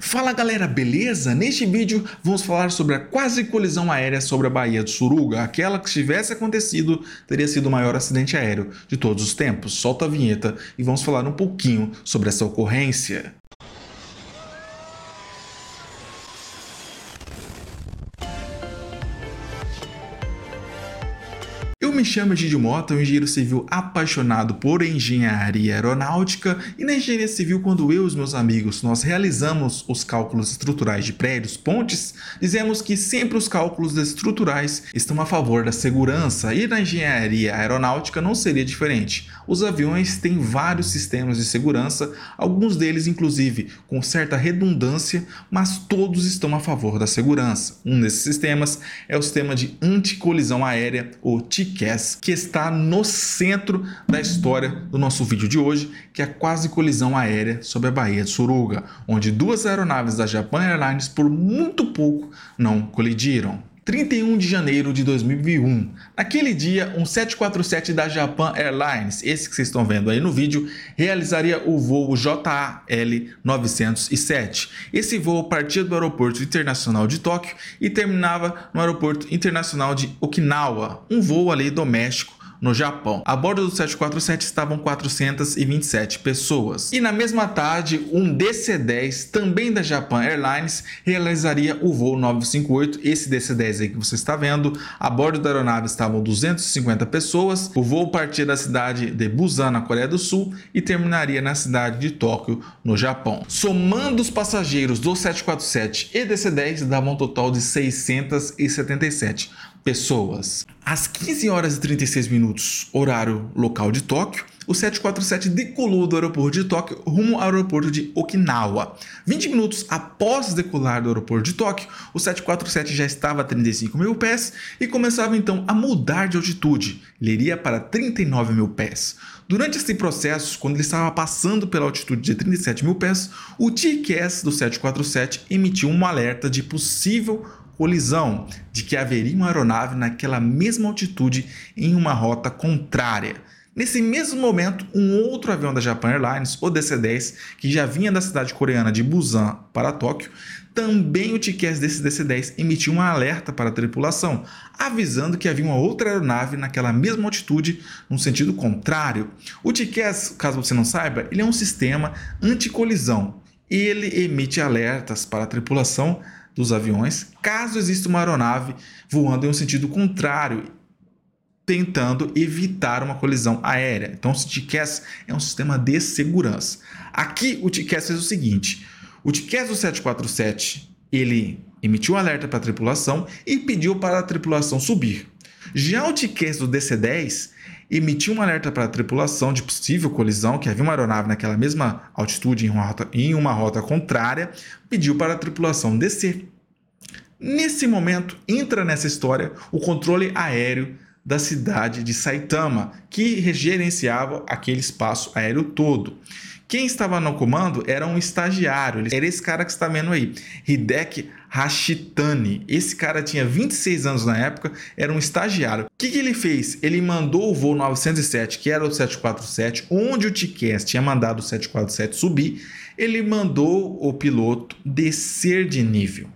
Fala galera, beleza? Neste vídeo vamos falar sobre a quase colisão aérea sobre a Baía de Suruga, aquela que se tivesse acontecido teria sido o maior acidente aéreo de todos os tempos. Solta a vinheta e vamos falar um pouquinho sobre essa ocorrência. Eu me chamo Gidio Mota, um engenheiro civil apaixonado por engenharia aeronáutica e na engenharia civil quando eu e os meus amigos nós realizamos os cálculos estruturais de prédios, pontes, dizemos que sempre os cálculos estruturais estão a favor da segurança e na engenharia aeronáutica não seria diferente. Os aviões têm vários sistemas de segurança, alguns deles inclusive com certa redundância, mas todos estão a favor da segurança. Um desses sistemas é o sistema de anticolisão aérea, ou TCAS, que está no centro da história do nosso vídeo de hoje, que é a quase colisão aérea sobre a Baía de Suruga, onde duas aeronaves da Japan Airlines por muito pouco não colidiram. 31 de janeiro de 2001. Naquele dia, um 747 da Japan Airlines, esse que vocês estão vendo aí no vídeo, realizaria o voo JAL-907. Esse voo partia do Aeroporto Internacional de Tóquio e terminava no Aeroporto Internacional de Okinawa, um voo ali doméstico no Japão. A bordo do 747 estavam 427 pessoas. E na mesma tarde, um DC-10, também da Japan Airlines, realizaria o voo 958. Esse DC-10 aí que você está vendo, a bordo da aeronave estavam 250 pessoas. O voo partia da cidade de Busan, na Coreia do Sul, e terminaria na cidade de Tóquio, no Japão. Somando os passageiros do 747 e DC-10, davam um total de 677 pessoas. Às 15 horas e 36 minutos, horário local de Tóquio, o 747 decolou do aeroporto de Tóquio rumo ao aeroporto de Okinawa. 20 minutos após decolar do aeroporto de Tóquio, o 747 já estava a 35 mil pés e começava então a mudar de altitude. Ele iria para 39 mil pés. Durante esse processo, quando ele estava passando pela altitude de 37 mil pés, o TQS do 747 emitiu um alerta de possível colisão de que haveria uma aeronave naquela mesma altitude em uma rota contrária. Nesse mesmo momento, um outro avião da Japan Airlines, o DC-10, que já vinha da cidade coreana de Busan para Tóquio, também o TQS desse DC-10 emitiu um alerta para a tripulação, avisando que havia uma outra aeronave naquela mesma altitude, no sentido contrário. O TQS, caso você não saiba, ele é um sistema anticolisão. Ele emite alertas para a tripulação dos aviões, caso exista uma aeronave voando em um sentido contrário, tentando evitar uma colisão aérea. Então, o TCAS é um sistema de segurança. Aqui, o TCAS fez o seguinte: o TCAS do 747 ele emitiu um alerta para a tripulação e pediu para a tripulação subir. Já o TCAS do DC-10 emitiu um alerta para a tripulação de possível colisão, que havia uma aeronave naquela mesma altitude em uma rota, em uma rota contrária, pediu para a tripulação descer. Nesse momento, entra nessa história o controle aéreo da cidade de Saitama, que gerenciava aquele espaço aéreo todo. Quem estava no comando era um estagiário, era esse cara que está vendo aí, Hideki Hashitani. Esse cara tinha 26 anos na época, era um estagiário. O que, que, ele fez? Ele mandou o voo 907, que era o 747, onde o TCAS tinha mandado o 747 subir, ele mandou o piloto descer de nível.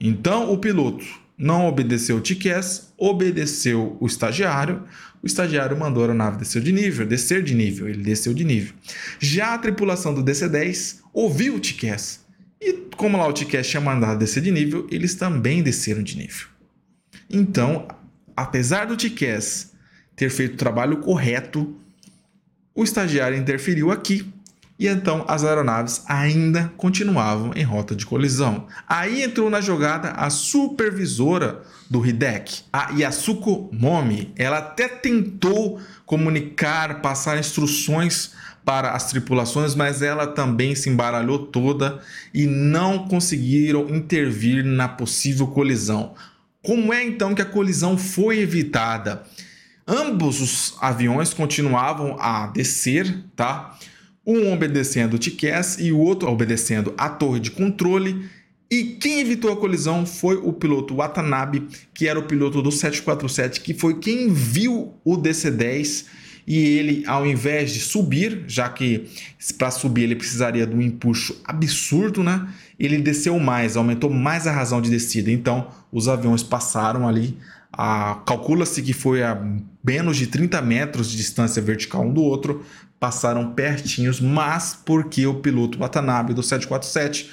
Então, o piloto não obedeceu o TQS, obedeceu o estagiário. O estagiário mandou a aeronave descer de nível, descer de nível, ele desceu de nível. Já a tripulação do DC-10 ouviu o TQS. E como lá o TQS tinha mandado descer de nível, eles também desceram de nível. Então, apesar do TQS ter feito o trabalho correto, o estagiário interferiu aqui e então as aeronaves ainda continuavam em rota de colisão. Aí entrou na jogada a supervisora do Hideki, a Yasuko Momi. Ela até tentou comunicar, passar instruções para as tripulações, mas ela também se embaralhou toda e não conseguiram intervir na possível colisão. Como é então que a colisão foi evitada? Ambos os aviões continuavam a descer, tá? um obedecendo o TICAS e o outro obedecendo a torre de controle. E quem evitou a colisão foi o piloto Watanabe, que era o piloto do 747, que foi quem viu o DC-10 e ele, ao invés de subir, já que para subir ele precisaria de um empuxo absurdo, né? Ele desceu mais, aumentou mais a razão de descida. Então, os aviões passaram ali. Calcula-se que foi a menos de 30 metros de distância vertical um do outro passaram pertinhos, mas porque o piloto Watanabe do 747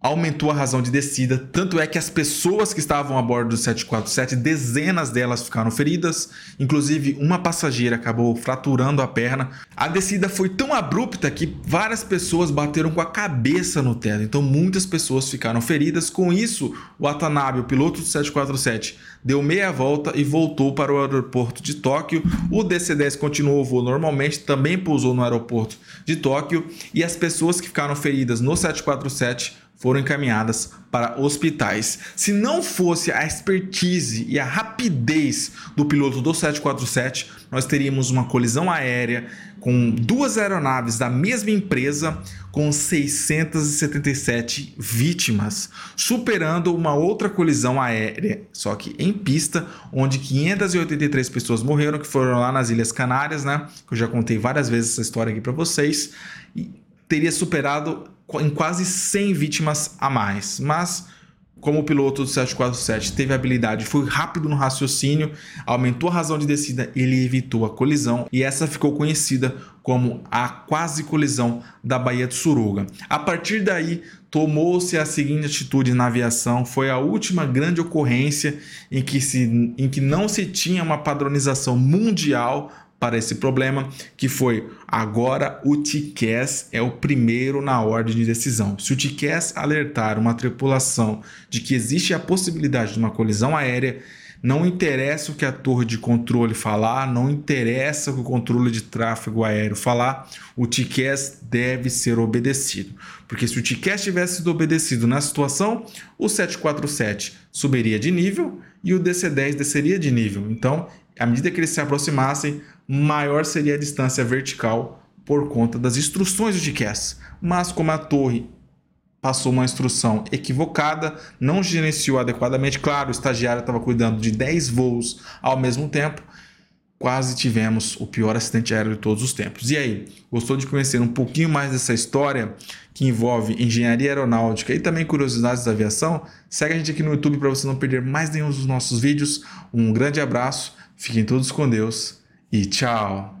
aumentou a razão de descida, tanto é que as pessoas que estavam a bordo do 747, dezenas delas ficaram feridas, inclusive uma passageira acabou fraturando a perna. A descida foi tão abrupta que várias pessoas bateram com a cabeça no teto, então muitas pessoas ficaram feridas. Com isso, o Atanabe, o piloto do 747, deu meia volta e voltou para o aeroporto de Tóquio. O DC-10 continuou o voo normalmente, também pousou no aeroporto de Tóquio e as pessoas que ficaram feridas no 747 foram encaminhadas para hospitais. Se não fosse a expertise e a rapidez do piloto do 747, nós teríamos uma colisão aérea com duas aeronaves da mesma empresa com 677 vítimas, superando uma outra colisão aérea, só que em pista, onde 583 pessoas morreram, que foram lá nas Ilhas Canárias, né? Que eu já contei várias vezes essa história aqui para vocês, e teria superado em quase 100 vítimas a mais. Mas, como o piloto do 747 teve habilidade, foi rápido no raciocínio, aumentou a razão de descida, ele evitou a colisão e essa ficou conhecida como a quase colisão da Baía de Suruga. A partir daí, tomou-se a seguinte atitude na aviação, foi a última grande ocorrência em que, se, em que não se tinha uma padronização mundial para esse problema, que foi agora o TICAS é o primeiro na ordem de decisão. Se o TICAS alertar uma tripulação de que existe a possibilidade de uma colisão aérea, não interessa o que a torre de controle falar, não interessa o que o controle de tráfego aéreo falar, o TICAS deve ser obedecido. Porque se o TICAS tivesse sido obedecido na situação, o 747 subiria de nível e o DC-10 desceria de nível. Então, à medida que eles se aproximassem, maior seria a distância vertical por conta das instruções do GCAS. Mas como a torre passou uma instrução equivocada, não gerenciou adequadamente, claro, o estagiário estava cuidando de 10 voos ao mesmo tempo, quase tivemos o pior acidente aéreo de todos os tempos. E aí, gostou de conhecer um pouquinho mais dessa história que envolve engenharia aeronáutica e também curiosidades da aviação? Segue a gente aqui no YouTube para você não perder mais nenhum dos nossos vídeos. Um grande abraço, fiquem todos com Deus e tchau!